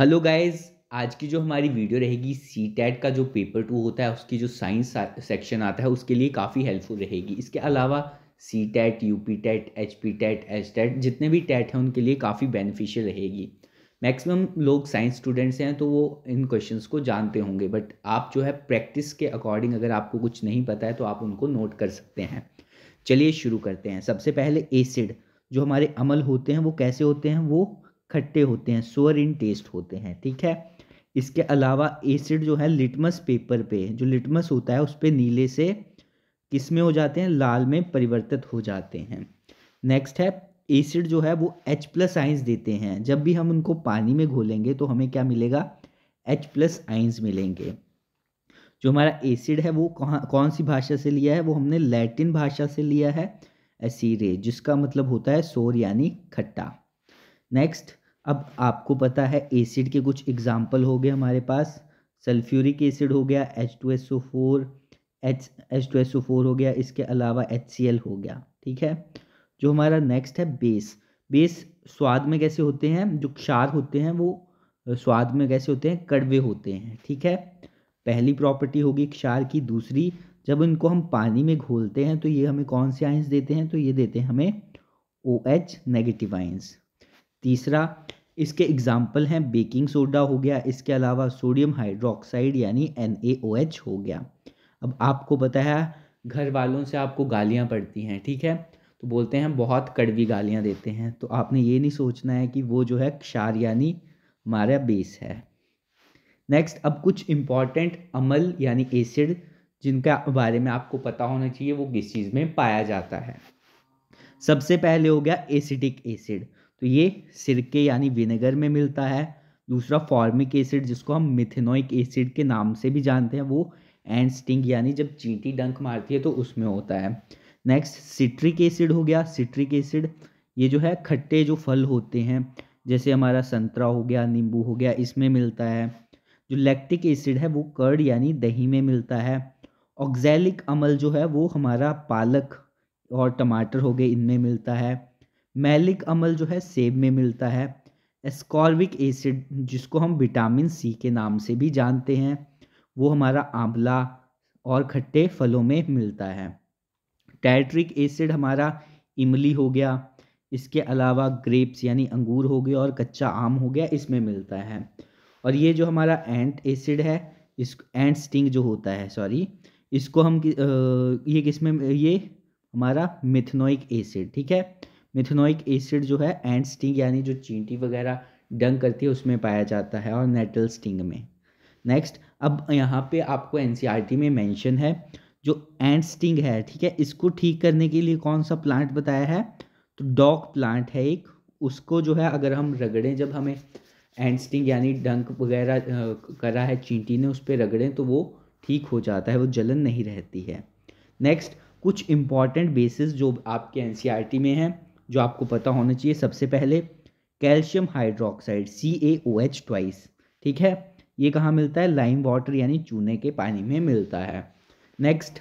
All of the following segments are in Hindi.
हेलो गाइज आज की जो हमारी वीडियो रहेगी सी टैट का जो पेपर टू होता है उसकी जो साइंस सेक्शन आता है उसके लिए काफ़ी हेल्पफुल रहेगी इसके अलावा C TET U P TET H P TET H TET जितने भी टैट हैं उनके लिए काफ़ी बेनिफिशियल रहेगी मैक्सिमम लोग साइंस स्टूडेंट्स हैं तो वो इन क्वेश्चंस को जानते होंगे बट आप जो है प्रैक्टिस के अकॉर्डिंग अगर आपको कुछ नहीं पता है तो आप उनको नोट कर सकते हैं चलिए शुरू करते हैं सबसे पहले एसिड जो हमारे अमल होते हैं वो कैसे होते हैं वो खट्टे होते हैं सोअर इन टेस्ट होते हैं ठीक है इसके अलावा एसिड जो है लिटमस पेपर पे जो लिटमस होता है उस पर नीले से किस में हो जाते हैं लाल में परिवर्तित हो जाते हैं नेक्स्ट है एसिड जो है वो एच प्लस आइंस देते हैं जब भी हम उनको पानी में घोलेंगे तो हमें क्या मिलेगा एच प्लस आइंस मिलेंगे जो हमारा एसिड है वो कहाँ कौन सी भाषा से लिया है वो हमने लैटिन भाषा से लिया है एसीरे जिसका मतलब होता है सोर यानी खट्टा नेक्स्ट अब आपको पता है एसिड के कुछ एग्जाम्पल हो गए हमारे पास सल्फ्यूरिक एसिड हो गया H two S O four H H two S O four हो गया इसके अलावा एच सी एल हो गया ठीक है जो हमारा नेक्स्ट है बेस बेस स्वाद में कैसे होते हैं जो क्षार होते हैं वो स्वाद में कैसे होते हैं कड़वे होते हैं ठीक है पहली प्रॉपर्टी होगी क्षार की दूसरी जब इनको हम पानी में घोलते हैं तो ये हमें कौन से आइंस देते हैं तो ये देते हैं हमें ओ एच नेगेटिव आइंस तीसरा इसके एग्ज़ाम्पल हैं बेकिंग सोडा हो गया इसके अलावा सोडियम हाइड्रोक्साइड यानी एन हो गया अब आपको पता है घर वालों से आपको गालियाँ पड़ती हैं ठीक है तो बोलते हैं हम बहुत कड़वी गालियाँ देते हैं तो आपने ये नहीं सोचना है कि वो जो है क्षार यानी हमारा बेस है नेक्स्ट अब कुछ इम्पॉर्टेंट अमल यानी एसिड जिनका बारे में आपको पता होना चाहिए वो किस चीज़ में पाया जाता है सबसे पहले हो गया एसिडिक एसिड acid. तो ये सिरके यानी विनेगर में मिलता है दूसरा फॉर्मिक एसिड जिसको हम मिथेनोइक एसिड के नाम से भी जानते हैं वो एंड स्टिंग यानी जब चींटी डंक मारती है तो उसमें होता है नेक्स्ट सिट्रिक एसिड हो गया सिट्रिक एसिड ये जो है खट्टे जो फल होते हैं जैसे हमारा संतरा हो गया नींबू हो गया इसमें मिलता है जो लैक्टिक एसिड है वो कर्ड यानी दही में मिलता है ऑक्जैलिक अमल जो है वो हमारा पालक और टमाटर हो गए इनमें मिलता है मैलिक अमल जो है सेब में मिलता है एस्कॉर्बिक एसिड जिसको हम विटामिन सी के नाम से भी जानते हैं वो हमारा आंवला और खट्टे फलों में मिलता है टैट्रिक एसिड हमारा इमली हो गया इसके अलावा ग्रेप्स यानी अंगूर हो गया और कच्चा आम हो गया इसमें मिलता है और ये जो हमारा एंट एसिड है इस एंट स्टिंग जो होता है सॉरी इसको हम ये किस में ये हमारा मिथनोइक एसिड ठीक है मिथेनोइक एसिड जो है एंड स्टिंग यानी जो चींटी वगैरह डंग करती है उसमें पाया जाता है और नेटल स्टिंग में नेक्स्ट अब यहाँ पे आपको एन e में मेंशन है जो एंड स्टिंग है ठीक है इसको ठीक करने के लिए कौन सा प्लांट बताया है तो डॉग प्लांट है एक उसको जो है अगर हम रगड़ें जब हमें एंड स्टिंग यानी डंक वगैरह करा है चींटी ने उस पर रगड़ें तो वो ठीक हो जाता है वो जलन नहीं रहती है नेक्स्ट कुछ इम्पॉर्टेंट बेसिस जो आपके एन e में हैं जो आपको पता होना चाहिए सबसे पहले calcium hydroxide C A O H twice ठीक है ये कहाँ मिलता है लाइम वाटर यानी चूने के पानी में मिलता है नेक्स्ट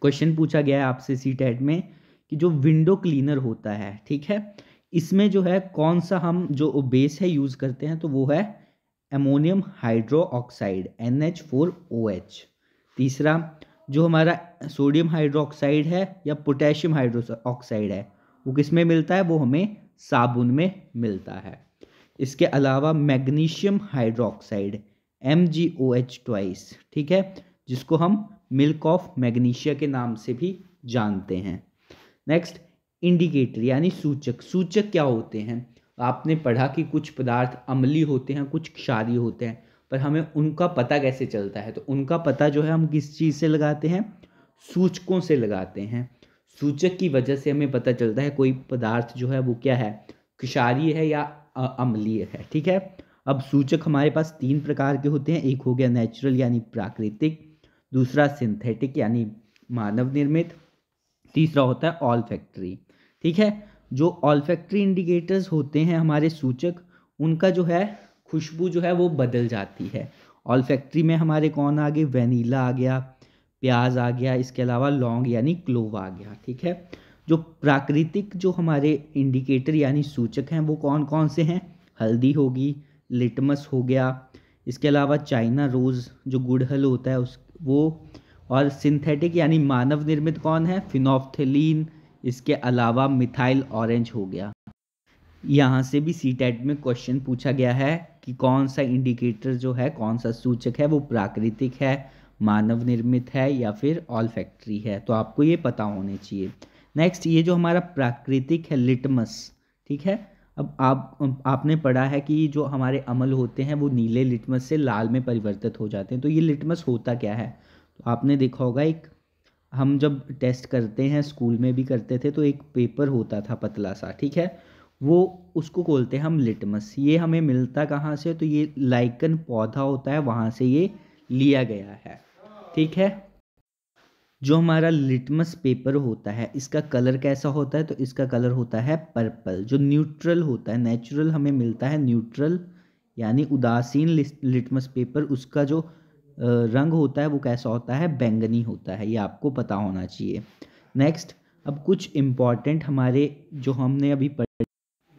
क्वेश्चन पूछा गया है आपसे सी टेट e में कि जो विंडो क्लीनर होता है ठीक है इसमें जो है कौन सा हम जो बेस है यूज़ करते हैं तो वो है ammonium hydro oxide N H four O H तीसरा जो हमारा सोडियम हाइड्रो ऑक्साइड है या पोटेशियम हाइड्रो ऑक्साइड है वो किस में मिलता है वो हमें साबुन में मिलता है इसके अलावा magnesium hydroxide M G O H twice ठीक है जिसको हम मिल्क ऑफ मैग्नीशिया के नाम से भी जानते हैं नेक्स्ट इंडिकेटर यानी सूचक सूचक क्या होते हैं आपने पढ़ा कि कुछ पदार्थ अमली होते हैं कुछ क्षारी होते हैं पर हमें उनका पता कैसे चलता है तो उनका पता जो है हम किस चीज़ से लगाते हैं सूचकों से लगाते हैं सूचक की वजह से हमें पता चलता है कोई पदार्थ जो है वो क्या है क्षारीय है या अम्लीय है ठीक है अब सूचक हमारे पास तीन प्रकार के होते हैं एक हो गया नेचुरल यानी प्राकृतिक दूसरा सिंथेटिक यानी मानव निर्मित तीसरा होता है ऑल फैक्ट्री ठीक है जो ऑल फैक्ट्री इंडिकेटर्स होते हैं हमारे सूचक उनका जो है खुशबू जो है वो बदल जाती है ऑल फैक्ट्री में हमारे कौन आ गए वेनीला आ गया प्याज आ गया इसके अलावा लौंग यानी क्लोव आ गया ठीक है जो प्राकृतिक जो हमारे इंडिकेटर यानी सूचक हैं वो कौन कौन से हैं हल्दी होगी लिटमस हो गया इसके अलावा चाइना रोज़ जो गुड़हल होता है उस वो और सिंथेटिक यानी मानव निर्मित कौन है फिनोफ्थेलिन इसके अलावा मिथाइल ऑरेंज हो गया यहाँ से भी सी टेट में क्वेश्चन पूछा गया है कि कौन सा इंडिकेटर जो है कौन सा सूचक है वो प्राकृतिक है मानव निर्मित है या फिर ऑल फैक्ट्री है तो आपको ये पता होने चाहिए नेक्स्ट ये जो हमारा प्राकृतिक है लिटमस ठीक है अब आप आपने पढ़ा है कि जो हमारे अमल होते हैं वो नीले लिटमस से लाल में परिवर्तित हो जाते हैं तो ये लिटमस होता क्या है तो आपने देखा होगा एक हम जब टेस्ट करते हैं स्कूल में भी करते थे तो एक पेपर होता था पतला सा ठीक है वो उसको बोलते हैं हम लिटमस ये हमें मिलता कहाँ से तो ये लाइकन पौधा होता है वहाँ से ये लिया गया है ठीक है जो हमारा लिटमस पेपर होता है इसका कलर कैसा होता है तो इसका कलर होता है पर्पल जो न्यूट्रल होता है नेचुरल हमें मिलता है न्यूट्रल यानी उदासीन लिटमस पेपर उसका जो रंग होता है वो कैसा होता है बैंगनी होता है ये आपको पता होना चाहिए नेक्स्ट अब कुछ इम्पॉर्टेंट हमारे जो हमने अभी पढ़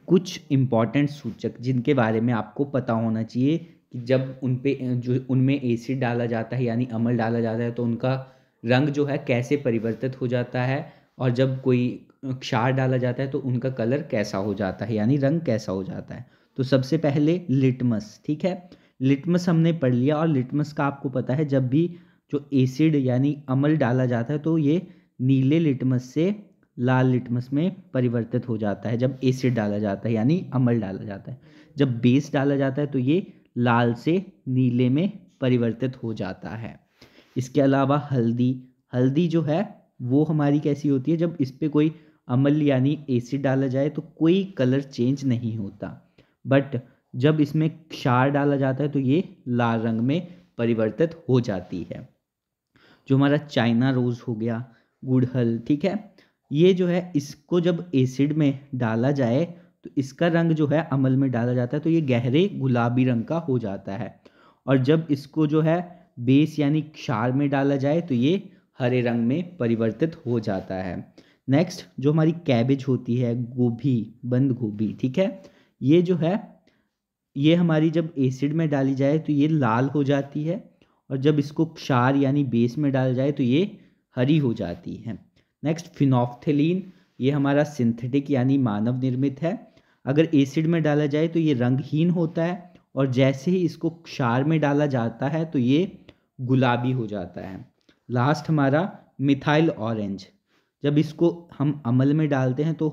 कुछ इम्पॉर्टेंट सूचक जिनके बारे में आपको पता होना चाहिए कि जब उन पे जो उनमें एसिड डाला जाता है यानी अमल डाला जाता है तो उनका रंग जो है कैसे परिवर्तित हो जाता है और जब कोई क्षार डाला जाता है तो उनका कलर कैसा हो जाता है यानी रंग कैसा हो जाता है तो सबसे पहले लिटमस ठीक है लिटमस हमने पढ़ लिया और लिटमस का आपको पता है जब भी जो एसिड यानी अमल डाला जाता है तो ये नीले लिटमस से लाल लिटमस में परिवर्तित हो जाता है जब एसिड डाला जाता है यानी अमल डाला जाता है जब बेस डाला जाता है तो ये लाल से नीले में परिवर्तित हो जाता है इसके अलावा हल्दी हल्दी जो है वो हमारी कैसी होती है जब इस पर कोई अमल यानी एसिड डाला जाए तो कोई कलर चेंज नहीं होता बट जब इसमें क्षार डाला जाता है तो ये लाल रंग में परिवर्तित हो जाती है जो हमारा चाइना रोज़ हो गया गुड़हल ठीक है ये जो है इसको जब एसिड में डाला जाए तो इसका रंग जो है अमल में डाला जाता है तो ये गहरे गुलाबी रंग का हो जाता है और जब इसको जो है बेस यानी क्षार में डाला जाए तो ये हरे रंग में परिवर्तित हो जाता है नेक्स्ट जो हमारी कैबेज होती है गोभी बंद गोभी ठीक है ये जो है ये हमारी जब एसिड में डाली जाए तो ये लाल हो जाती है और जब इसको क्षार यानी बेस में डाला जाए तो ये हरी हो जाती है नेक्स्ट फिनॉफ्थेलिन ये हमारा सिंथेटिक यानी मानव निर्मित है अगर एसिड में डाला जाए तो ये रंगहीन होता है और जैसे ही इसको क्षार में डाला जाता है तो ये गुलाबी हो जाता है लास्ट हमारा मिथाइल ऑरेंज जब इसको हम अमल में डालते हैं तो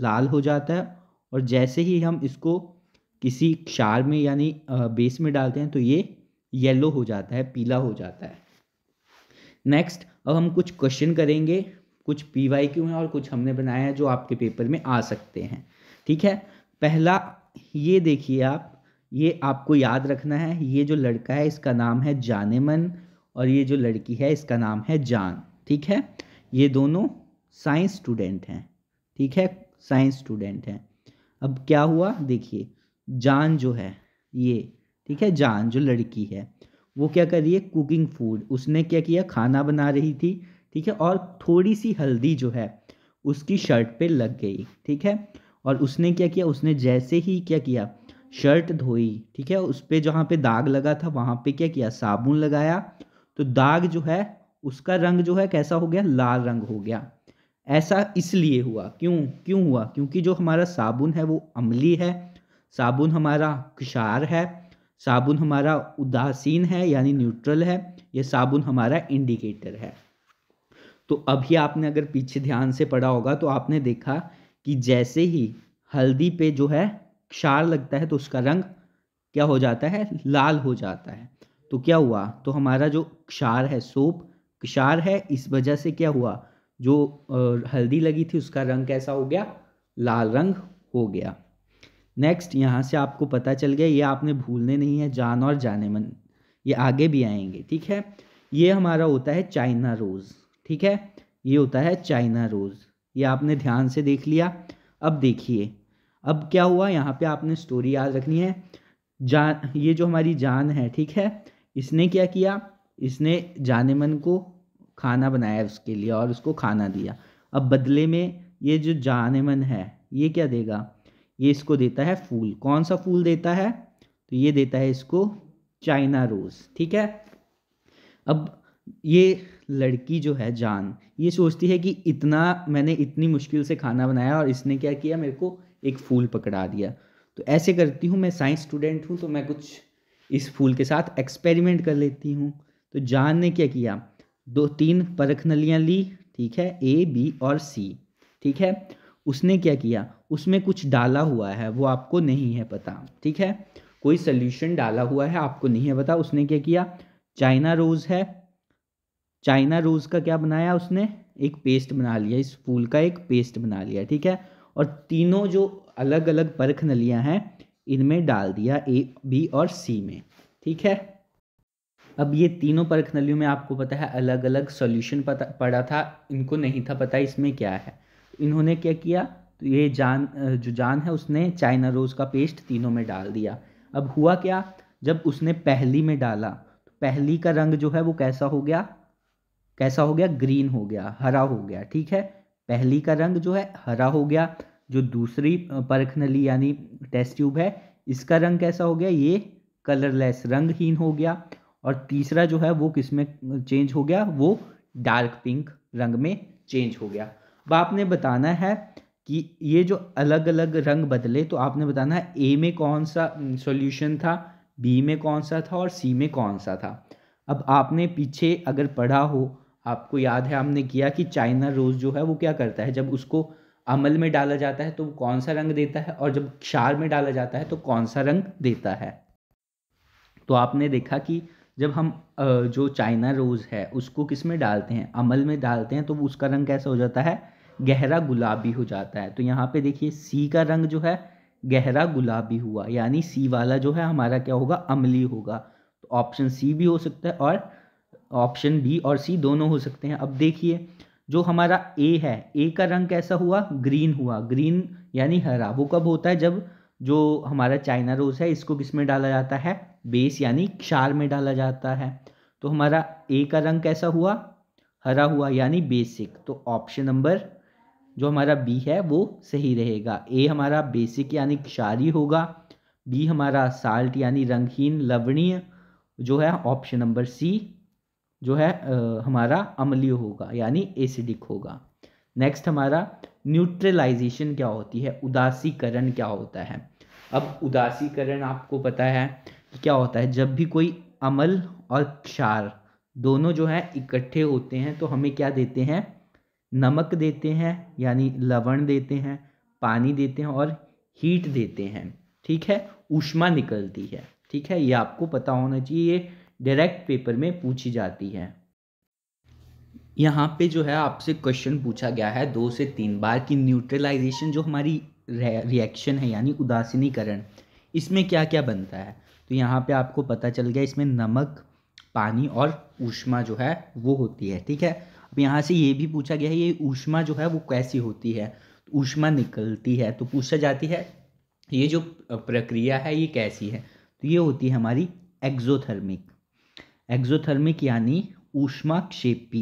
लाल हो जाता है और जैसे ही हम इसको किसी क्षार में यानी बेस में डालते हैं तो ये येलो हो जाता है पीला हो जाता है नेक्स्ट अब हम कुछ क्वेश्चन करेंगे कुछ पी वाई क्यू हैं और कुछ हमने बनाया है जो आपके पेपर में आ सकते हैं ठीक है पहला ये देखिए आप ये आपको याद रखना है ये जो लड़का है इसका नाम है जानेमन और ये जो लड़की है इसका नाम है जान ठीक है ये दोनों साइंस स्टूडेंट हैं ठीक है साइंस स्टूडेंट हैं अब क्या हुआ देखिए जान जो है ये ठीक है जान जो लड़की है वो क्या कर रही है कुकिंग फूड उसने क्या किया खाना बना रही थी ठीक है और थोड़ी सी हल्दी जो है उसकी शर्ट पे लग गई ठीक है और उसने क्या किया उसने जैसे ही क्या किया शर्ट धोई ठीक है उस पर जहाँ पे दाग लगा था वहाँ पे क्या किया साबुन लगाया तो दाग जो है उसका रंग जो है कैसा हो गया लाल रंग हो गया ऐसा इसलिए हुआ क्यों क्यों हुआ क्योंकि जो हमारा साबुन है वो अमली है साबुन हमारा खुशार है साबुन हमारा उदासीन है यानी न्यूट्रल है ये साबुन हमारा इंडिकेटर है तो अभी आपने अगर पीछे ध्यान से पढ़ा होगा तो आपने देखा कि जैसे ही हल्दी पे जो है क्षार लगता है तो उसका रंग क्या हो जाता है लाल हो जाता है तो क्या हुआ तो हमारा जो क्षार है सोप क्षार है इस वजह से क्या हुआ जो हल्दी लगी थी उसका रंग कैसा हो गया लाल रंग हो गया नेक्स्ट यहाँ से आपको पता चल गया ये आपने भूलने नहीं है जान और जाने मन ये आगे भी आएंगे ठीक है ये हमारा होता है चाइना रोज़ ठीक है ये होता है चाइना रोज़ ये आपने ध्यान से देख लिया अब देखिए अब क्या हुआ यहाँ पे आपने स्टोरी याद रखनी है जान ये जो हमारी जान है ठीक है इसने क्या किया इसने जाने मन को खाना बनाया उसके लिए और उसको खाना दिया अब बदले में ये जो जाने मन है ये क्या देगा ये इसको देता है फूल कौन सा फूल देता है तो ये देता है इसको चाइना रोज़ ठीक है अब ये लड़की जो है जान ये सोचती है कि इतना मैंने इतनी मुश्किल से खाना बनाया और इसने क्या किया मेरे को एक फूल पकड़ा दिया तो ऐसे करती हूँ मैं साइंस स्टूडेंट हूँ तो मैं कुछ इस फूल के साथ एक्सपेरिमेंट कर लेती हूँ तो जान ने क्या किया दो तीन परख नलियाँ ली ठीक है ए बी और सी ठीक है उसने क्या किया उसमें कुछ डाला हुआ है वो आपको नहीं है पता ठीक है कोई सल्यूशन डाला हुआ है आपको नहीं है पता उसने क्या किया चाइना रोज़ है चाइना रोज़ का क्या बनाया उसने एक पेस्ट बना लिया इस फूल का एक पेस्ट बना लिया ठीक है और तीनों जो अलग अलग परख नलियाँ हैं इनमें डाल दिया ए बी और सी में ठीक है अब ये तीनों परख नलियों में आपको पता है अलग अलग सॉल्यूशन पता पड़ा था इनको नहीं था पता इसमें क्या है इन्होंने क्या किया तो ये जान जो जान है उसने चाइना रोज़ का पेस्ट तीनों में डाल दिया अब हुआ क्या जब उसने पहली में डाला तो पहली का रंग जो है वो कैसा हो गया कैसा हो गया ग्रीन हो गया हरा हो गया ठीक है पहली का रंग जो है हरा हो गया जो दूसरी परख नली यानी टेस्ट ट्यूब है इसका रंग कैसा हो गया ये कलरलेस रंगहीन हो गया और तीसरा जो है वो किस में चेंज हो गया वो डार्क पिंक रंग में चेंज हो गया अब आपने बताना है कि ये जो अलग अलग रंग बदले तो आपने बताना है ए में कौन सा सॉल्यूशन था बी में कौन सा था और सी में कौन सा था अब आपने पीछे अगर पढ़ा हो आपको याद है हमने किया कि चाइना रोज़ जो है वो क्या करता है जब उसको अमल में डाला जाता है तो वो कौन सा रंग देता है और जब क्षार में डाला जाता है तो कौन सा रंग देता है तो आपने देखा कि जब हम जो चाइना रोज़ है उसको किस में डालते हैं अमल में डालते हैं तो उसका रंग कैसा हो जाता है गहरा गुलाबी हो जाता है तो यहाँ पे देखिए सी का रंग जो है गहरा गुलाबी हुआ यानी सी वाला जो है हमारा क्या होगा अमली होगा तो ऑप्शन सी भी हो सकता है और ऑप्शन बी और सी दोनों हो सकते हैं अब देखिए जो हमारा ए है ए का रंग कैसा हुआ ग्रीन हुआ ग्रीन यानी हरा वो कब होता है जब जो हमारा चाइना रोज़ है इसको किस में डाला जाता है बेस यानी क्षार में डाला जाता है तो हमारा ए का रंग कैसा हुआ हरा हुआ यानी बेसिक तो ऑप्शन नंबर जो हमारा बी है वो सही रहेगा ए हमारा बेसिक यानी क्षारी होगा बी हमारा साल्ट यानी रंगहीन लवणीय जो है ऑप्शन नंबर सी जो है हमारा अम्लीय होगा यानी एसिडिक होगा नेक्स्ट हमारा न्यूट्रलाइजेशन क्या होती है उदासीकरण क्या होता है अब उदासीकरण आपको पता है कि क्या होता है जब भी कोई अमल और क्षार दोनों जो है इकट्ठे होते हैं तो हमें क्या देते हैं नमक देते हैं यानी लवण देते हैं पानी देते हैं और हीट देते हैं ठीक है ऊष्मा निकलती है ठीक है ये आपको पता होना चाहिए ये डायरेक्ट पेपर में पूछी जाती है यहाँ पे जो है आपसे क्वेश्चन पूछा गया है दो से तीन बार कि न्यूट्रलाइजेशन जो हमारी रिएक्शन है यानी उदासीनीकरण इसमें क्या क्या बनता है तो यहाँ पे आपको पता चल गया इसमें नमक पानी और ऊष्मा जो है वो होती है ठीक है अब यहाँ से ये भी पूछा गया है ये ऊष्मा जो है वो कैसी होती है ऊष्मा निकलती है तो पूछा जाती है ये जो प्रक्रिया है ये कैसी है तो ये होती है हमारी एक्जोथर्मिक एक्जोथर्मिक यानी ऊष्माक्षेपी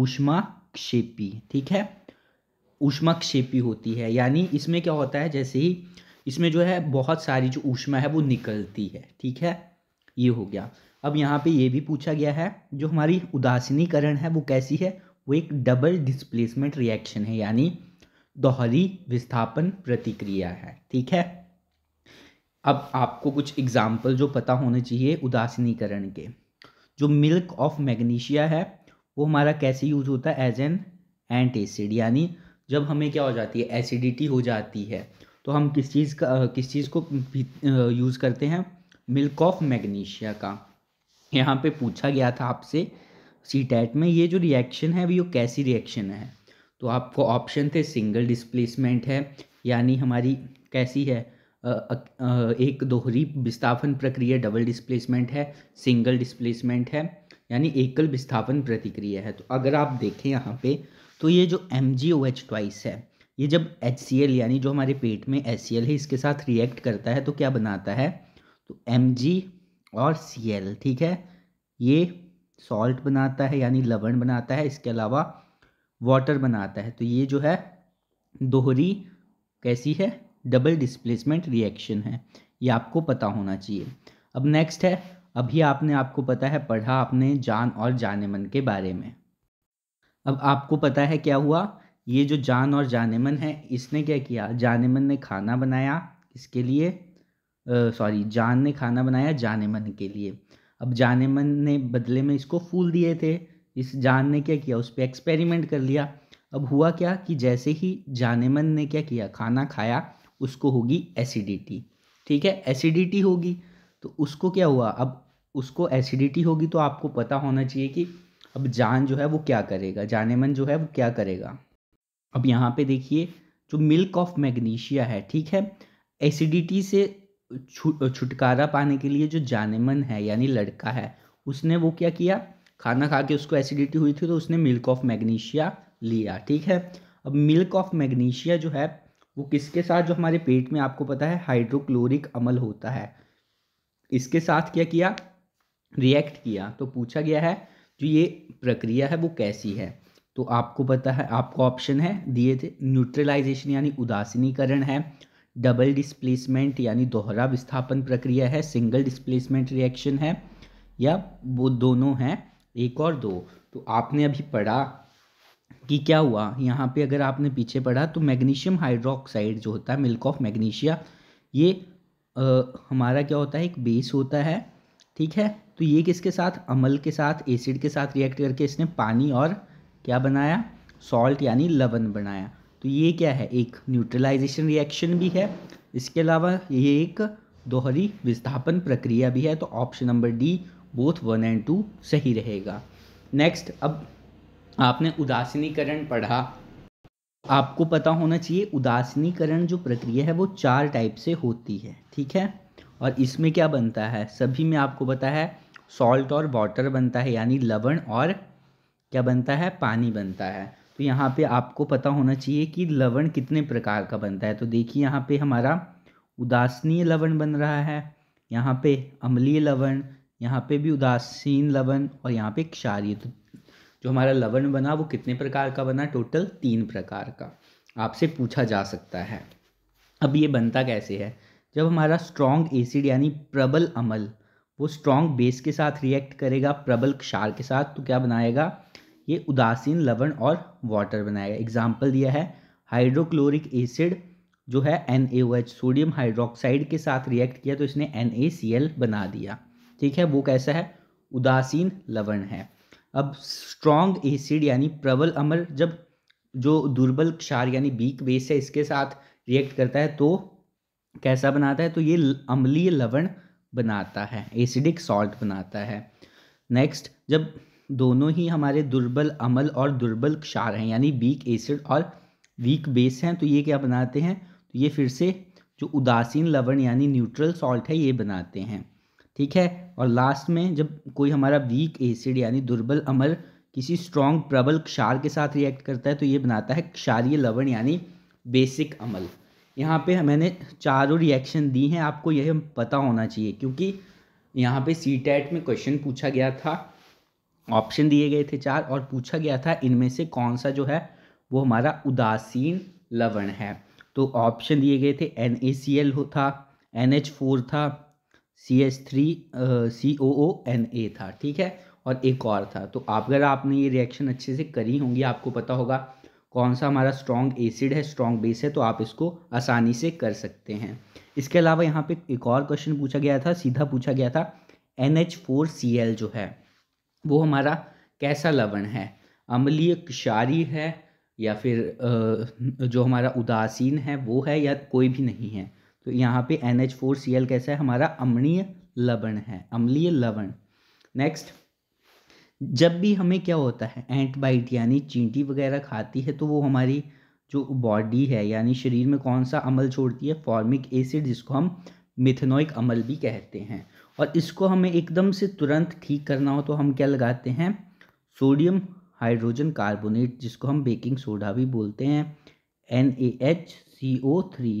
ऊष्माक्षेपी ठीक है ऊष्माक्षेपी होती है यानी इसमें क्या होता है जैसे ही इसमें जो है बहुत सारी जो ऊष्मा है वो निकलती है ठीक है ये हो गया अब यहाँ पे ये भी पूछा गया है जो हमारी उदासीनीकरण है वो कैसी है वो एक डबल डिस्प्लेसमेंट रिएक्शन है यानी दोहरी विस्थापन प्रतिक्रिया है ठीक है अब आपको कुछ एग्जाम्पल जो पता होने चाहिए उदासीनीकरण के जो मिल्क ऑफ मैग्नीशिया है वो हमारा कैसे यूज़ होता है एज एन एंट एसिड यानी जब हमें क्या हो जाती है एसिडिटी हो जाती है तो हम किस चीज़ का किस चीज़ को यूज़ करते हैं मिल्क ऑफ मैग्नीशिया का यहाँ पे पूछा गया था आपसे सी टैट में ये जो रिएक्शन है वो कैसी रिएक्शन है तो आपको ऑप्शन थे सिंगल डिस्प्लेसमेंट है यानी हमारी कैसी है एक दोहरी विस्थापन प्रक्रिया डबल डिस्प्लेसमेंट है सिंगल डिस्प्लेसमेंट है यानी एकल विस्थापन प्रतिक्रिया है तो अगर आप देखें यहाँ पे तो ये जो M G O H twice है ये जब एच सी एल यानी जो हमारे पेट में एच सी एल है इसके साथ रिएक्ट करता है तो क्या बनाता है तो एम जी और सी एल ठीक है ये सॉल्ट बनाता है यानी लवण बनाता है इसके अलावा वाटर बनाता है तो ये जो है दोहरी कैसी है डबल डिस्प्लेसमेंट रिएक्शन है ये आपको पता होना चाहिए अब नेक्स्ट है अभी आपने आपको पता है पढ़ा आपने जान और जाने मन के बारे में अब आपको पता है क्या हुआ ये जो जान और जाने मन है इसने क्या किया जाने मन ने खाना बनाया इसके लिए सॉरी जान ने खाना बनाया जाने मन के लिए अब जाने मन ने बदले में इसको फूल दिए थे इस जान ने क्या किया उस पर एक्सपेरिमेंट कर लिया अब हुआ क्या कि जैसे ही जाने मन ने क्या किया खाना खाया उसको होगी एसिडिटी ठीक है एसिडिटी होगी तो उसको क्या हुआ अब उसको एसिडिटी होगी तो आपको पता होना चाहिए कि अब जान जो है वो क्या करेगा जाने मन जो है वो क्या करेगा अब यहाँ पे देखिए जो मिल्क ऑफ मैग्नीशिया है ठीक है एसिडिटी से छु छुटकारा पाने के लिए जो जानेमन है यानी लड़का है उसने वो क्या किया खाना खा के उसको एसिडिटी हुई थी तो उसने मिल्क ऑफ मैग्नीशिया लिया ठीक है अब मिल्क ऑफ मैग्नीशिया जो है वो किसके साथ जो हमारे पेट में आपको पता है हाइड्रोक्लोरिक अमल होता है इसके साथ क्या किया रिएक्ट किया तो पूछा गया है जो ये प्रक्रिया है वो कैसी है तो आपको पता है आपको ऑप्शन है दिए थे न्यूट्रलाइजेशन यानी उदासीनीकरण है डबल डिस्प्लेसमेंट यानी दोहरा विस्थापन प्रक्रिया है सिंगल डिस्प्लेसमेंट रिएक्शन है या वो दोनों हैं एक और दो तो आपने अभी पढ़ा कि क्या हुआ यहाँ पे अगर आपने पीछे पढ़ा तो मैग्नीशियम हाइड्रोक्साइड जो होता है मिल्क ऑफ मैग्नीशिया ये आ, हमारा क्या होता है एक बेस होता है ठीक है तो ये किसके साथ अमल के साथ एसिड के साथ रिएक्ट करके इसने पानी और क्या बनाया सॉल्ट यानी लवन बनाया तो ये क्या है एक न्यूट्रलाइजेशन रिएक्शन भी है इसके अलावा ये एक दोहरी विस्थापन प्रक्रिया भी है तो option number D both one and two सही रहेगा नेक्स्ट अब आपने उदासीनीकरण पढ़ा आपको पता होना चाहिए उदासीनीकरण जो प्रक्रिया है वो चार टाइप से होती है ठीक है और इसमें क्या बनता है सभी में आपको पता है सॉल्ट और वाटर बनता है यानी लवण और क्या बनता है पानी बनता है तो यहाँ पे आपको पता होना चाहिए कि लवण कितने प्रकार का बनता है तो देखिए यहाँ पे हमारा उदासनीय लवण बन रहा है यहाँ पे अम्लीय लवण यहाँ पे भी उदासीन लवण और यहाँ पे क्षारीय तो जो हमारा लवण बना वो कितने प्रकार का बना टोटल तीन प्रकार का आपसे पूछा जा सकता है अब ये बनता कैसे है जब हमारा स्ट्रॉन्ग एसिड यानी प्रबल अमल वो स्ट्रॉन्ग बेस के साथ रिएक्ट करेगा प्रबल क्षार के साथ तो क्या बनाएगा ये उदासीन लवण और वाटर बनाएगा एग्जाम्पल दिया है हाइड्रोक्लोरिक एसिड जो है एन सोडियम हाइड्रोक्साइड के साथ रिएक्ट किया तो इसने एन बना दिया ठीक है वो कैसा है उदासीन लवण है अब स्ट्रॉन्ग एसिड यानी प्रबल अमल जब जो दुर्बल क्षार यानी बीक बेस है इसके साथ रिएक्ट करता है तो कैसा बनाता है तो ये अम्लीय लवण बनाता है एसिडिक सॉल्ट बनाता है नेक्स्ट जब दोनों ही हमारे दुर्बल अमल और दुर्बल क्षार हैं यानी वीक एसिड और वीक बेस हैं तो ये क्या बनाते हैं तो ये फिर से जो उदासीन लवण यानी न्यूट्रल सॉल्ट है ये बनाते हैं ठीक है और लास्ट में जब कोई हमारा वीक एसिड यानी दुर्बल अमल किसी स्ट्रॉन्ग प्रबल क्षार के साथ रिएक्ट करता है तो ये बनाता है क्षारीय लवण यानी बेसिक अमल यहाँ पे मैंने चारों रिएक्शन दी हैं आपको यह पता होना चाहिए क्योंकि यहाँ पे सी टैट में क्वेश्चन पूछा गया था ऑप्शन दिए गए थे चार और पूछा गया था इनमें से कौन सा जो है वो हमारा उदासीन लवण है तो ऑप्शन दिए गए थे एन ए सी एल था एन एच फोर था C S three C O O N A था ठीक है और एक और था तो आप अगर आपने ये रिएक्शन अच्छे से करी होंगी आपको पता होगा कौन सा हमारा स्ट्रॉन्ग एसिड है स्ट्रॉन्ग बेस है तो आप इसको आसानी से कर सकते हैं इसके अलावा यहाँ पे एक और क्वेश्चन पूछा गया था सीधा पूछा गया था N H four C L जो है वो हमारा कैसा लवण है अम्लीय क्षारी है या फिर जो हमारा उदासीन है वो है या कोई भी नहीं है तो यहाँ पे N H four C L कैसा है हमारा अम्लीय लवण है अम्लीय लवण नेक्स्ट जब भी हमें क्या होता है एंट यानी चींटी वगैरह खाती है तो वो हमारी जो बॉडी है यानी शरीर में कौन सा अमल छोड़ती है फॉर्मिक एसिड जिसको हम मिथेनोइक अमल भी कहते हैं और इसको हमें एकदम से तुरंत ठीक करना हो तो हम क्या लगाते हैं सोडियम हाइड्रोजन कार्बोनेट जिसको हम बेकिंग सोडा भी बोलते हैं N A H C O three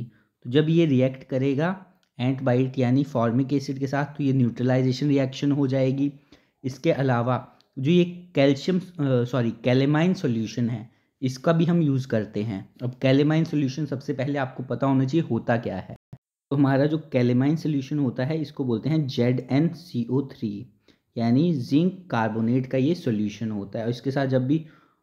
तो जब ये रिएक्ट करेगा एंट बाइट यानी फॉर्मिक एसिड के साथ तो ये न्यूट्रलाइजेशन रिएक्शन हो जाएगी इसके अलावा जो ये कैल्शियम सॉरी कैलेमाइन सोल्यूशन है इसका भी हम यूज़ करते हैं अब कैलेमाइन सोल्यूशन सबसे पहले आपको पता होना चाहिए होता क्या है तो हमारा जो कैलेमाइन सोल्यूशन होता है इसको बोलते हैं Z N C O three यानी जिंक कार्बोनेट का ये सोल्यूशन होता है और इसके साथ जब भी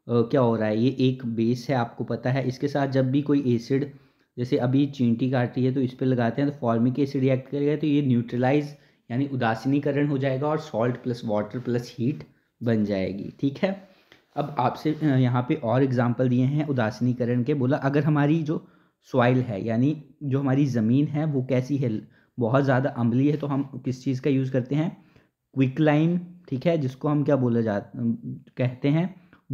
आ, क्या हो रहा है ये एक बेस है आपको पता है इसके साथ जब भी कोई एसिड जैसे अभी चींटी काटी है तो इस पर लगाते हैं तो फॉर्मिक एसिड रिएक्ट करेगा तो ये न्यूट्रलाइज यानी उदासीनीकरण हो जाएगा और salt plus water plus heat बन जाएगी ठीक है अब आपसे यहाँ पे और एग्जाम्पल दिए हैं उदासीनीकरण के बोला अगर हमारी जो सॉइल है यानी जो हमारी ज़मीन है वो कैसी है बहुत ज़्यादा अम्बली है तो हम किस चीज़ का यूज़ करते हैं क्विक लाइम ठीक है जिसको हम क्या बोला जा कहते हैं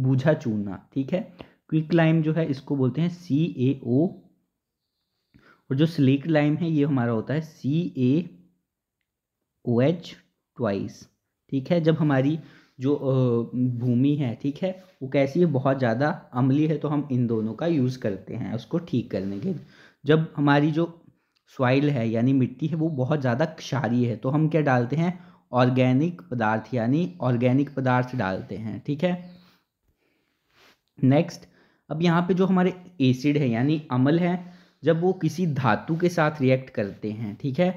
बूझा चूना ठीक है क्विक लाइम जो है इसको बोलते हैं सी ए ओ और जो स्लीक लाइम है ये हमारा होता है सी ए ओ एच ट्वाइस ठीक है जब हमारी जो भूमि है ठीक है वो कैसी है बहुत ज़्यादा अमली है तो हम इन दोनों का यूज़ करते हैं उसको ठीक करने के जब हमारी जो सॉइल है यानी मिट्टी है वो बहुत ज़्यादा क्षारीय है तो हम क्या डालते हैं ऑर्गेनिक पदार्थ यानी ऑर्गेनिक पदार्थ डालते हैं ठीक है नेक्स्ट अब यहाँ पे जो हमारे एसिड है यानी अमल है जब वो किसी धातु के साथ रिएक्ट करते हैं ठीक है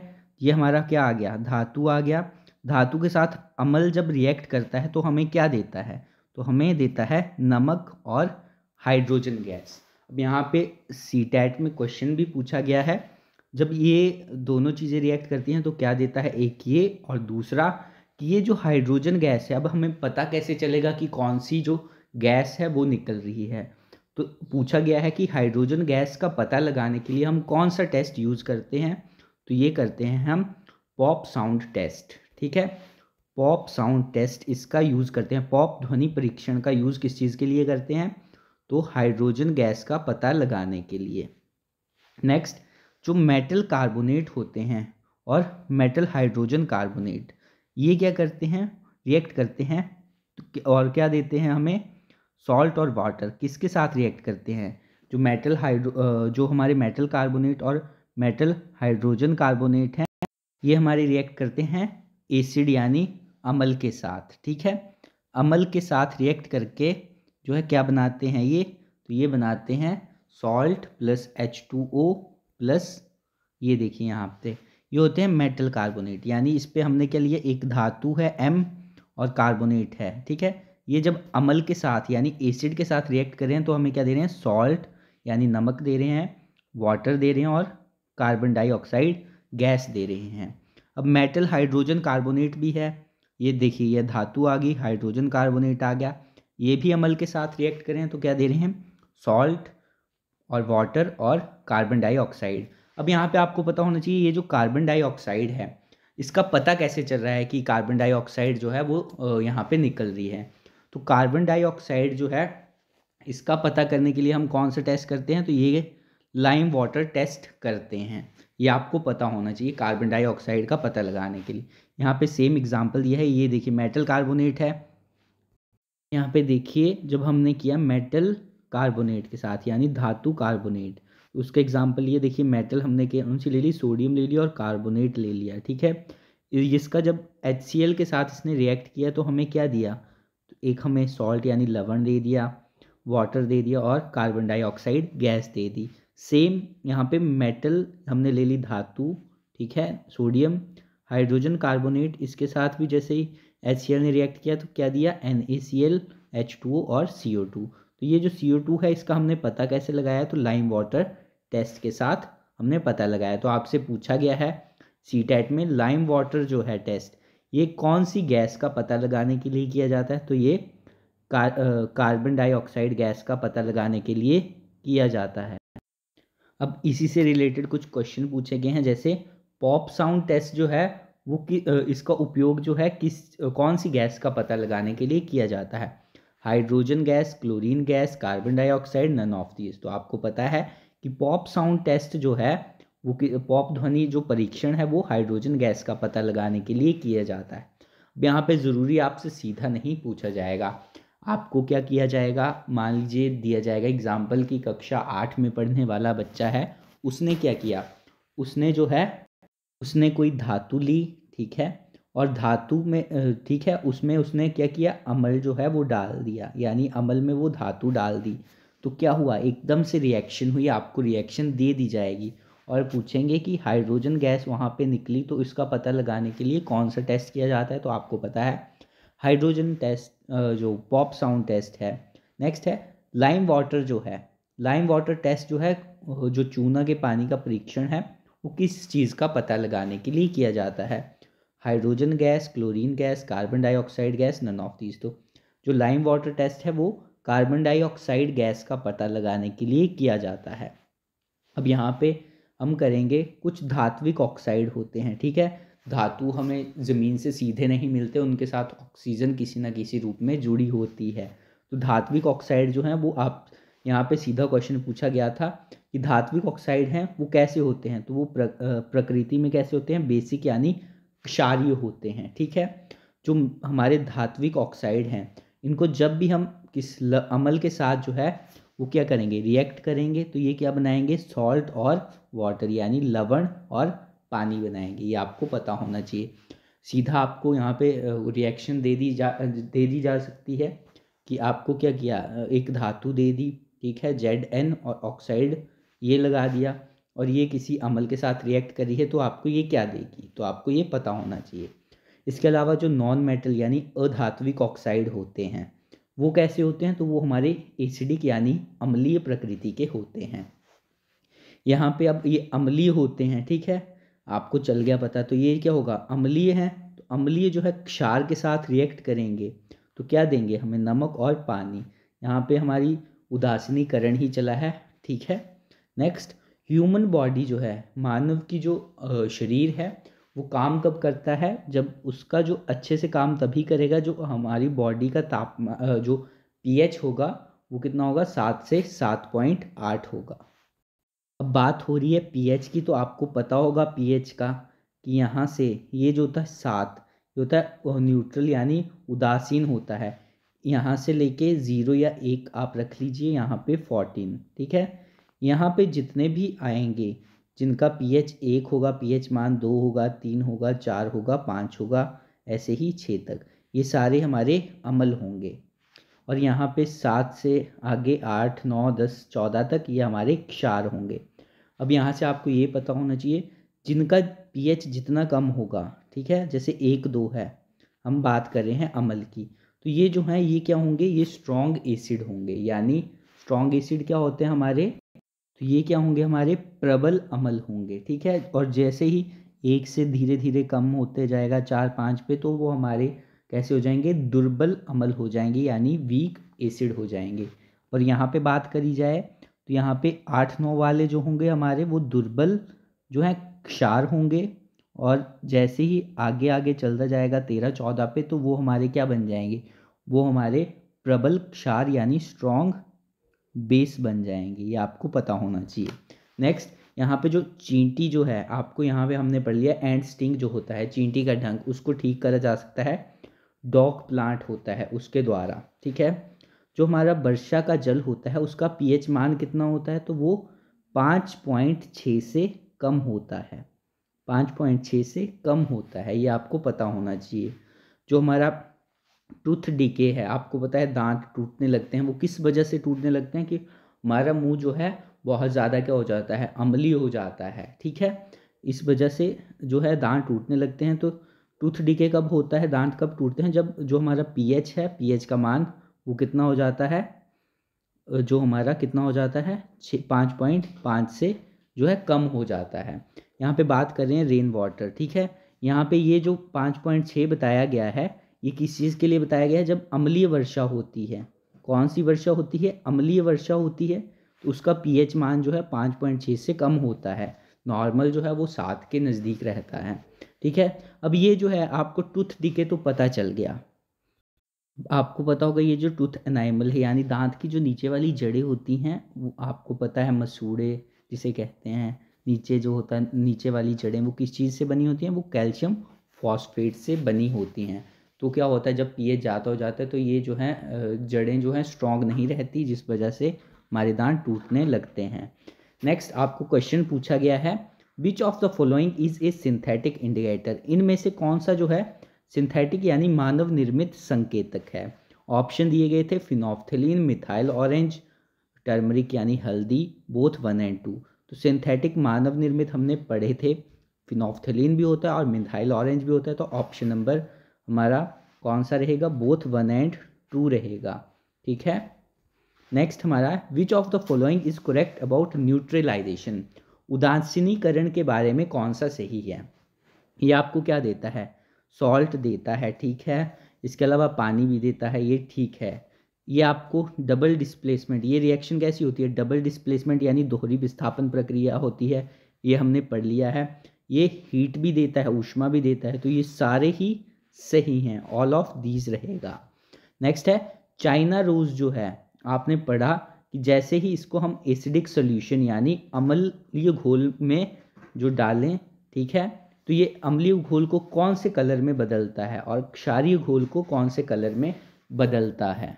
ये हमारा क्या आ गया धातु आ गया धातु के साथ अमल जब रिएक्ट करता है तो हमें क्या देता है तो हमें देता है नमक और हाइड्रोजन गैस अब यहाँ पे सी टैट में क्वेश्चन भी पूछा गया है जब ये दोनों चीज़ें रिएक्ट करती हैं तो क्या देता है एक ये और दूसरा कि ये जो हाइड्रोजन गैस है अब हमें पता कैसे चलेगा कि कौन सी जो गैस है वो निकल रही है तो पूछा गया है कि हाइड्रोजन गैस का पता लगाने के लिए हम कौन सा टेस्ट यूज़ करते हैं तो ये करते हैं हम पॉप साउंड टेस्ट ठीक है पॉप साउंड टेस्ट इसका यूज़ करते हैं पॉप ध्वनि परीक्षण का यूज़ किस चीज़ के लिए करते हैं तो हाइड्रोजन गैस का पता लगाने के लिए नेक्स्ट जो मेटल कार्बोनेट होते हैं और मेटल हाइड्रोजन कार्बोनेट ये क्या करते हैं रिएक्ट करते हैं तो और क्या देते हैं हमें सॉल्ट और वाटर किसके साथ रिएक्ट करते हैं जो मेटल हाइड्रो जो हमारे मेटल कार्बोनेट और मेटल हाइड्रोजन कार्बोनेट हैं ये हमारे रिएक्ट करते हैं एसिड यानी अमल के साथ ठीक है अमल के साथ रिएक्ट करके जो है क्या बनाते हैं ये तो ये बनाते हैं salt plus H two O plus ये देखिए यहाँ पे ये होते हैं मेटल कार्बोनेट यानी इस पर हमने क्या लिया एक धातु है एम और कार्बोनेट है ठीक है ये जब अमल के साथ यानी एसिड के साथ रिएक्ट कर रहे हैं तो हमें क्या दे रहे हैं सॉल्ट यानी नमक दे रहे हैं वाटर दे रहे हैं और कार्बन डाइऑक्साइड गैस दे रहे हैं अब मेटल हाइड्रोजन कार्बोनेट भी है ये देखिए यह धातु आ गई हाइड्रोजन कार्बोनेट आ गया ये भी अमल के साथ रिएक्ट करें तो क्या दे रहे हैं सॉल्ट और वाटर और कार्बन डाइऑक्साइड अब यहाँ पे आपको पता होना चाहिए ये जो कार्बन डाइऑक्साइड है इसका पता कैसे चल रहा है कि कार्बन डाइऑक्साइड जो है वो यहाँ पे निकल रही है तो कार्बन डाइऑक्साइड जो है इसका पता करने के लिए हम कौन सा टेस्ट करते हैं तो ये लाइम वाटर टेस्ट करते हैं ये आपको पता होना चाहिए कार्बन डाइऑक्साइड का पता लगाने के लिए यहाँ पे सेम एग्जांपल दिया है ये देखिए मेटल कार्बोनेट है यहाँ पे देखिए जब हमने किया मेटल कार्बोनेट के साथ यानी धातु कार्बोनेट उसका एग्जाम्पल ये देखिए मेटल हमने के उनसे ले ली सोडियम ले लिया और कार्बोनेट ले लिया ठीक है इसका जब एच के साथ इसने रिएक्ट किया तो हमें क्या दिया एक हमें सॉल्ट यानी लवण दे दिया वाटर दे दिया और कार्बन डाइऑक्साइड गैस दे दी सेम यहाँ पे मेटल हमने ले ली धातु ठीक है सोडियम हाइड्रोजन कार्बोनेट इसके साथ भी जैसे ही एच ने रिएक्ट किया तो क्या दिया एन और सी तो ये जो सी है इसका हमने पता कैसे लगाया तो लाइम वाटर टेस्ट के साथ हमने पता लगाया तो आपसे पूछा गया है सी में लाइम वाटर जो है टेस्ट ये कौन सी गैस का पता लगाने के लिए किया जाता है तो ये कार्बन डाइऑक्साइड गैस का पता लगाने के लिए किया जाता है अब इसी से रिलेटेड कुछ क्वेश्चन पूछे गए हैं जैसे पॉप साउंड टेस्ट जो है वो कि इसका उपयोग जो है किस कौन सी गैस का पता लगाने के लिए किया जाता है hydrogen gas chlorine gas carbon dioxide none of these तो आपको पता है कि पॉप साउंड टेस्ट जो है वो पॉप ध्वनि जो परीक्षण है वो हाइड्रोजन गैस का पता लगाने के लिए किया जाता है अब यहाँ पे ज़रूरी आपसे सीधा नहीं पूछा जाएगा आपको क्या किया जाएगा मान लीजिए दिया जाएगा एग्जाम्पल की कक्षा आठ में पढ़ने वाला बच्चा है उसने क्या किया उसने जो है उसने कोई धातु ली ठीक है और धातु में ठीक है उसमें उसने क्या किया अमल जो है वो डाल दिया यानी अमल में वो धातु डाल दी तो क्या हुआ एकदम से रिएक्शन हुई आपको रिएक्शन दे दी जाएगी और पूछेंगे कि हाइड्रोजन गैस वहाँ पे निकली तो इसका पता लगाने के लिए कौन सा टेस्ट किया जाता है तो आपको पता है हाइड्रोजन टेस्ट जो पॉप साउंड टेस्ट है नेक्स्ट है लाइम वाटर जो है लाइम वाटर टेस्ट जो है जो चूना के पानी का परीक्षण है वो किस चीज़ का पता लगाने के लिए किया जाता है hydrogen gas chlorine gas carbon dioxide gas none of these तो जो लाइम वाटर टेस्ट है वो कार्बन डाइऑक्साइड गैस का पता लगाने के लिए किया जाता है अब यहाँ पे हम करेंगे कुछ धात्विक ऑक्साइड होते हैं ठीक है धातु हमें ज़मीन से सीधे नहीं मिलते उनके साथ ऑक्सीजन किसी ना किसी रूप में जुड़ी होती है तो धात्विक ऑक्साइड जो है वो आप यहाँ पे सीधा क्वेश्चन पूछा गया था कि धात्विक ऑक्साइड हैं वो कैसे होते हैं तो वो प्र, प्रकृति में कैसे होते हैं बेसिक यानी क्षारीय होते हैं ठीक है जो हमारे धात्विक ऑक्साइड हैं इनको जब भी हम किस अमल के साथ जो है वो क्या करेंगे रिएक्ट करेंगे तो ये क्या बनाएंगे सॉल्ट और वाटर यानी लवण और पानी बनाएंगे ये आपको पता होना चाहिए सीधा आपको यहाँ पे रिएक्शन दे दी जा दे दी जा सकती है कि आपको क्या किया एक धातु दे दी ठीक है जेड एन और ऑक्साइड ये लगा दिया और ये किसी अमल के साथ रिएक्ट करी है तो आपको ये क्या देगी तो आपको ये पता होना चाहिए इसके अलावा जो नॉन मेटल यानी अधात्विक ऑक्साइड होते हैं वो कैसे होते हैं तो वो हमारे एसिडिक यानी अम्लीय प्रकृति के होते हैं यहाँ पे अब ये अम्लीय होते हैं ठीक है आपको चल गया पता तो ये क्या होगा अम्लीय है तो अम्लीय जो है क्षार के साथ रिएक्ट करेंगे तो क्या देंगे हमें नमक और पानी यहाँ पे हमारी उदासीनीकरण ही चला है ठीक है नेक्स्ट ह्यूमन बॉडी जो है मानव की जो शरीर है वो काम कब करता है जब उसका जो अच्छे से काम तभी करेगा जो हमारी बॉडी का ताप जो पीएच होगा वो कितना होगा सात से सात पॉइंट आठ होगा अब बात हो रही है पीएच की तो आपको पता होगा पीएच का कि यहाँ से ये जो होता है सात ये होता है न्यूट्रल यानी उदासीन होता है यहाँ से लेके ज़ीरो या एक आप रख लीजिए यहाँ पे फोर्टीन ठीक है यहाँ पे जितने भी आएंगे जिनका पीएच एक होगा पीएच मान दो होगा तीन होगा चार होगा पाँच होगा ऐसे ही छः तक ये सारे हमारे अमल होंगे और यहाँ पे सात से आगे आठ नौ दस चौदह तक ये हमारे क्षार होंगे अब यहाँ से आपको ये पता होना चाहिए जिनका पीएच जितना कम होगा ठीक है जैसे एक दो है हम बात कर रहे हैं अमल की तो ये जो है ये क्या होंगे ये स्ट्रॉन्ग एसिड होंगे यानी स्ट्रॉन्ग एसिड क्या होते हैं हमारे तो ये क्या होंगे हमारे प्रबल अमल होंगे ठीक है और जैसे ही एक से धीरे धीरे कम होते जाएगा चार पाँच पे तो वो हमारे कैसे हो जाएंगे दुर्बल अमल हो जाएंगे यानी वीक एसिड हो जाएंगे और यहाँ पे बात करी जाए तो यहाँ पे आठ नौ वाले जो होंगे हमारे वो दुर्बल जो हैं क्षार होंगे और जैसे ही आगे आगे चलता जाएगा तेरह चौदह पे तो वो हमारे क्या बन जाएंगे वो हमारे प्रबल क्षार यानी स्ट्रॉन्ग बेस बन जाएंगे ये आपको पता होना चाहिए नेक्स्ट यहाँ पे जो चींटी जो है आपको यहाँ पे हमने पढ़ लिया एंड स्टिंग जो होता है चींटी का ढंग उसको ठीक करा जा सकता है डॉग प्लांट होता है उसके द्वारा ठीक है जो हमारा वर्षा का जल होता है उसका पीएच मान कितना होता है तो वो पाँच पॉइंट छः से कम होता है पाँच पॉइंट छः से कम होता है ये आपको पता होना चाहिए जो हमारा टूथ डीके है आपको पता है दांत टूटने लगते हैं वो किस वजह से टूटने लगते हैं कि हमारा मुंह जो है बहुत ज़्यादा क्या हो जाता है अमली हो जाता है ठीक है इस वजह से जो है दांत टूटने लगते हैं तो टूथ डीके कब होता है दांत कब टूटते हैं जब जो हमारा पीएच है पीएच का मान वो कितना हो जाता है जो हमारा कितना हो जाता है छः पाँच पॉइंट पाँच से जो है कम हो जाता है यहाँ पे बात कर रहे हैं रेन वाटर ठीक है यहाँ पे ये जो पाँच पॉइंट छः बताया गया है ये किस चीज़ के लिए बताया गया है जब अम्लीय वर्षा होती है कौन सी वर्षा होती है अम्लीय वर्षा होती है तो उसका पीएच मान जो है पाँच पॉइंट छः से कम होता है नॉर्मल जो है वो सात के नज़दीक रहता है ठीक है अब ये जो है आपको टूथ दिखे तो पता चल गया आपको पता होगा ये जो टूथ एनाइमल है यानी दांत की जो नीचे वाली जड़ें होती हैं वो आपको पता है मसूड़े जिसे कहते हैं नीचे जो होता है नीचे वाली जड़ें वो किस चीज़ से बनी होती हैं वो कैल्शियम फॉस्फेट से बनी होती हैं तो क्या होता है जब ये जाता हो जाता है तो ये जो है जड़ें जो हैं स्ट्रॉन्ग नहीं रहती जिस वजह से हमारे दांत टूटने लगते हैं नेक्स्ट आपको क्वेश्चन पूछा गया है which of the following is a synthetic indicator इनमें से कौन सा जो है सिंथेटिक यानी मानव निर्मित संकेतक है ऑप्शन दिए गए थे फिनोफ्थेलिन मिथाइल ऑरेंज टर्मरिक यानी हल्दी बोथ वन एंड टू तो सिंथेटिक मानव निर्मित हमने पढ़े थे फिनोफ्थेलिन भी होता है और मिथाइल ऑरेंज भी होता है तो ऑप्शन नंबर हमारा कौन सा रहेगा बोथ वन एंड टू रहेगा ठीक है नेक्स्ट हमारा which of the following is correct about neutralisation उदासीनीकरण के बारे में कौन सा सही है ये आपको क्या देता है सॉल्ट देता है ठीक है इसके अलावा पानी भी देता है ये ठीक है ये आपको डबल डिस्प्लेसमेंट ये रिएक्शन कैसी होती है डबल डिस्प्लेसमेंट यानी दोहरी विस्थापन प्रक्रिया होती है ये हमने पढ़ लिया है ये हीट भी देता है ऊष्मा भी देता है तो ये सारे ही सही हैं ऑल ऑफ दीज रहेगा नेक्स्ट है चाइना रोज जो है आपने पढ़ा कि जैसे ही इसको हम एसिडिक सोल्यूशन यानी अम्लीय घोल में जो डालें ठीक है तो ये अम्लीय घोल को कौन से कलर में बदलता है और क्षारीय घोल को कौन से कलर में बदलता है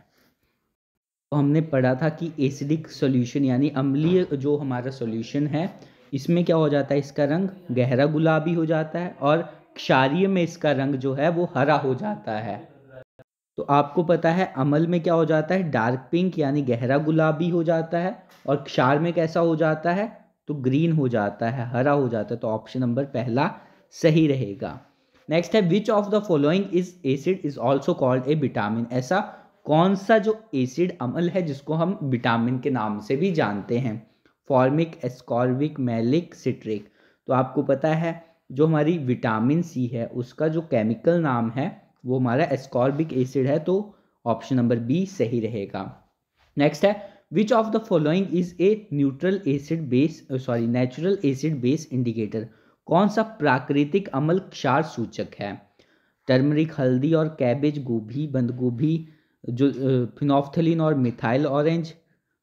तो हमने पढ़ा था कि एसिडिक सॉल्यूशन यानी अम्लीय जो हमारा सॉल्यूशन है इसमें क्या हो जाता है इसका रंग गहरा गुलाबी हो जाता है और क्षारीय में इसका रंग जो है वो हरा हो जाता है तो आपको पता है अमल में क्या हो जाता है डार्क पिंक यानी गहरा गुलाबी हो जाता है और क्षार में कैसा हो जाता है तो ग्रीन हो जाता है हरा हो जाता है तो ऑप्शन नंबर पहला सही रहेगा नेक्स्ट है which of the following is acid is also called a vitamin ऐसा कौन सा जो एसिड अमल है जिसको हम विटामिन के नाम से भी जानते हैं फॉर्मिक एस्कॉर्विक मैलिक सिट्रिक तो आपको पता है जो हमारी विटामिन सी है उसका जो केमिकल नाम है वो हमारा एस्कॉर्बिक एसिड है तो ऑप्शन नंबर बी सही रहेगा नेक्स्ट है which of the following is a neutral acid base sorry natural acid base indicator कौन सा प्राकृतिक अमल क्षार सूचक है टर्मरिक हल्दी और कैबेज गोभी बंद गोभी जो फिनोफ्थलिन और मिथाइल ऑरेंज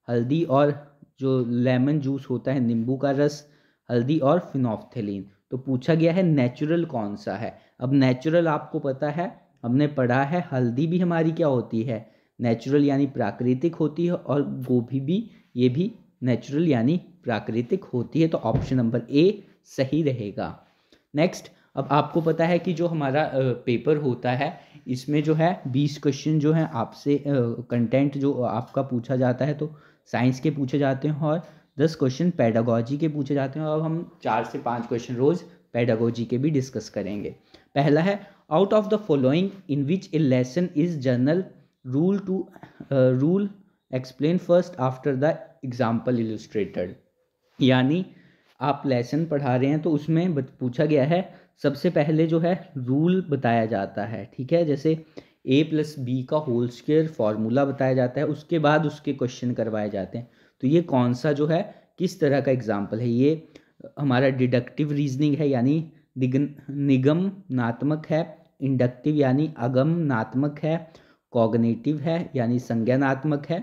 हल्दी और जो लेमन जूस होता है नींबू का रस हल्दी और फिनोफ्थेलिन तो पूछा गया है नेचुरल कौन सा है अब नेचुरल आपको पता है हमने पढ़ा है हल्दी भी हमारी क्या होती है नेचुरल यानी प्राकृतिक होती है और गोभी भी ये भी नेचुरल यानी प्राकृतिक होती है तो ऑप्शन नंबर ए सही रहेगा नेक्स्ट अब आपको पता है कि जो हमारा पेपर होता है इसमें जो है बीस क्वेश्चन जो है आपसे कंटेंट जो आपका पूछा जाता है तो साइंस के पूछे जाते हैं और दस क्वेश्चन पैडागोजी के पूछे जाते हैं और हम चार से पाँच क्वेश्चन रोज़ पैडागोजी के भी डिस्कस करेंगे पहला है out of the following in which a lesson is general rule to rule explain first after the example illustrated यानी आप लेसन पढ़ा रहे हैं तो उसमें पूछा गया है सबसे पहले जो है रूल बताया जाता है ठीक है जैसे ए प्लस बी का होल स्केयर फार्मूला बताया जाता है उसके बाद उसके क्वेश्चन करवाए जाते हैं तो ये कौन सा जो है किस तरह का एग्जाम्पल है ये हमारा डिडक्टिव रीजनिंग है यानी निगम निगमनात्मक है इंडक्टिव यानी नात्मक है कॉग्नेटिव है यानी संज्ञानात्मक है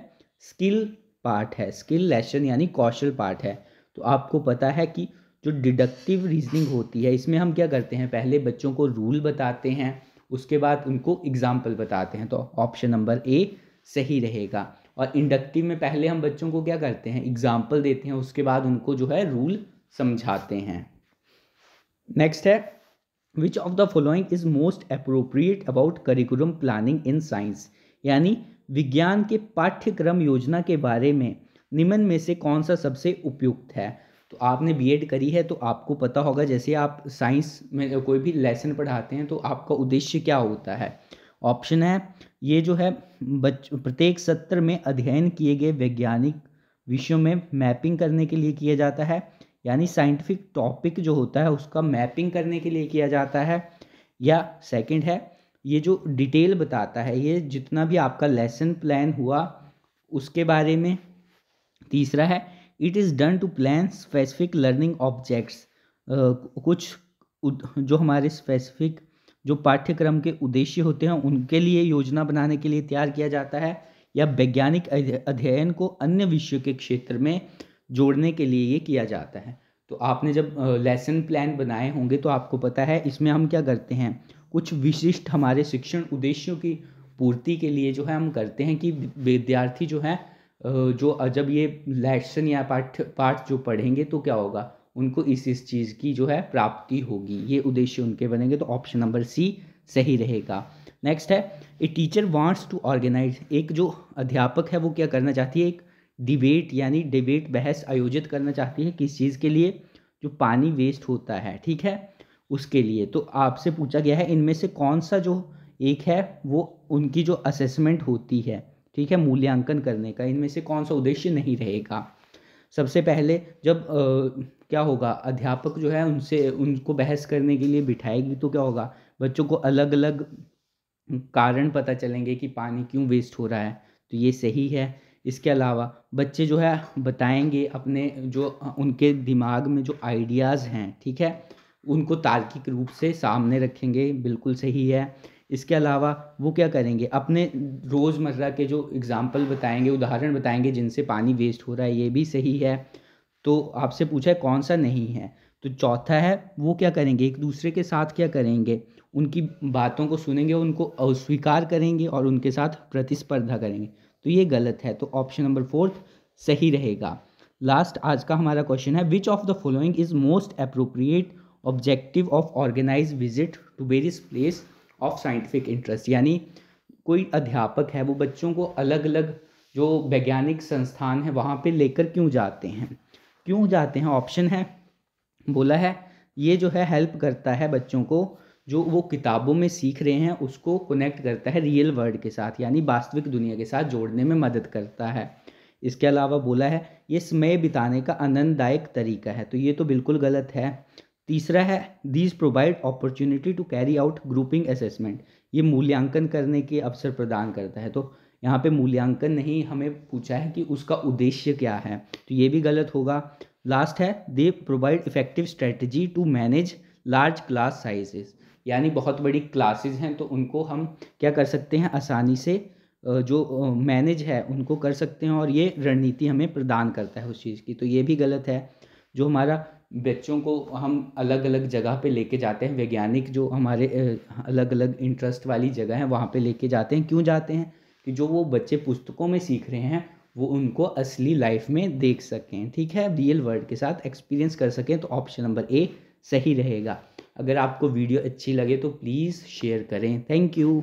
स्किल पार्ट है स्किल लेसन यानी कौशल पार्ट है तो आपको पता है कि जो डिडक्टिव रीजनिंग होती है इसमें हम क्या करते हैं पहले बच्चों को रूल बताते हैं उसके बाद उनको एग्जाम्पल बताते हैं तो ऑप्शन नंबर ए सही रहेगा और इंडक्टिव में पहले हम बच्चों को क्या करते हैं एग्जाम्पल देते हैं उसके बाद उनको जो है रूल समझाते हैं नेक्स्ट है which of the following is most appropriate about curriculum planning in science यानी विज्ञान के पाठ्यक्रम योजना के बारे में निम्न में से कौन सा सबसे उपयुक्त है तो आपने बीएड करी है तो आपको पता होगा जैसे आप साइंस में कोई भी लेसन पढ़ाते हैं तो आपका उद्देश्य क्या होता है ऑप्शन है ये जो है बच प्रत्येक सत्र में अध्ययन किए गए वैज्ञानिक विषयों में मैपिंग करने के लिए किया जाता है यानी साइंटिफिक टॉपिक जो होता है उसका मैपिंग करने के लिए किया जाता है या सेकंड है ये जो डिटेल बताता है ये जितना भी आपका लेसन प्लान हुआ उसके बारे में तीसरा है it is done to plan specific learning objects कुछ जो हमारे स्पेसिफिक जो पाठ्यक्रम के उद्देश्य होते हैं उनके लिए योजना बनाने के लिए तैयार किया जाता है या वैज्ञानिक अध्ययन को अन्य विषयों के क्षेत्र में जोड़ने के लिए ये किया जाता है तो आपने जब लेसन प्लान बनाए होंगे तो आपको पता है इसमें हम क्या करते हैं कुछ विशिष्ट हमारे शिक्षण उद्देश्यों की पूर्ति के लिए जो है हम करते हैं कि विद्यार्थी जो है जो जब ये लेसन या पाठ पाठ जो पढ़ेंगे तो क्या होगा उनको इस इस चीज़ की जो है प्राप्ति होगी ये उद्देश्य उनके बनेंगे तो ऑप्शन नंबर सी सही रहेगा नेक्स्ट है a teacher wants to organise एक जो अध्यापक है वो क्या करना चाहती है एक डिबेट यानी डिबेट बहस आयोजित करना चाहती है किस चीज़ के लिए जो पानी वेस्ट होता है ठीक है उसके लिए तो आपसे पूछा गया है इनमें से कौन सा जो एक है वो उनकी जो असेसमेंट होती है ठीक है मूल्यांकन करने का इनमें से कौन सा उद्देश्य नहीं रहेगा सबसे पहले जब आ, क्या होगा अध्यापक जो है उनसे उनको बहस करने के लिए बिठाएगी तो क्या होगा बच्चों को अलग अलग कारण पता चलेंगे कि पानी क्यों वेस्ट हो रहा है तो ये सही है इसके अलावा बच्चे जो है बताएंगे अपने जो उनके दिमाग में जो आइडियाज़ हैं ठीक है उनको तार्किक रूप से सामने रखेंगे बिल्कुल सही है इसके अलावा वो क्या करेंगे अपने रोज़मर्रा के जो एग्ज़ाम्पल बताएंगे उदाहरण बताएंगे जिनसे पानी वेस्ट हो रहा है ये भी सही है तो आपसे पूछा है कौन सा नहीं है तो चौथा है वो क्या करेंगे एक दूसरे के साथ क्या करेंगे उनकी बातों को सुनेंगे उनको अस्वीकार करेंगे और उनके साथ प्रतिस्पर्धा करेंगे तो ये गलत है तो ऑप्शन नंबर फोर्थ सही रहेगा लास्ट आज का हमारा क्वेश्चन है which of the following is most appropriate objective of organise visit to various place of scientific interest यानी कोई अध्यापक है वो बच्चों को अलग अलग जो वैज्ञानिक संस्थान है वहाँ पे लेकर क्यों जाते हैं क्यों जाते हैं ऑप्शन है बोला है ये जो है हेल्प करता है बच्चों को जो वो किताबों में सीख रहे हैं उसको कनेक्ट करता है रियल वर्ल्ड के साथ यानी वास्तविक दुनिया के साथ जोड़ने में मदद करता है इसके अलावा बोला है ये समय बिताने का आनंददायक तरीका है तो ये तो बिल्कुल गलत है तीसरा है these provide opportunity to carry out grouping assessment ये मूल्यांकन करने के अवसर प्रदान करता है तो यहाँ पे मूल्यांकन नहीं हमें पूछा है कि उसका उद्देश्य क्या है तो ये भी गलत होगा लास्ट है they provide effective strategy to manage large class sizes यानी बहुत बड़ी क्लासेस हैं तो उनको हम क्या कर सकते हैं आसानी से जो मैनेज है उनको कर सकते हैं और ये रणनीति हमें प्रदान करता है उस चीज़ की तो ये भी गलत है जो हमारा बच्चों को हम अलग अलग जगह पे लेके जाते हैं वैज्ञानिक जो हमारे अलग अलग इंटरेस्ट वाली जगह है वहाँ पे लेके जाते हैं क्यों जाते हैं कि जो वो बच्चे पुस्तकों में सीख रहे हैं वो उनको असली लाइफ में देख सकें ठीक है रियल वर्ल्ड के साथ एक्सपीरियंस कर सकें तो ऑप्शन नंबर ए सही रहेगा अगर आपको वीडियो अच्छी लगे तो प्लीज़ शेयर करें थैंक यू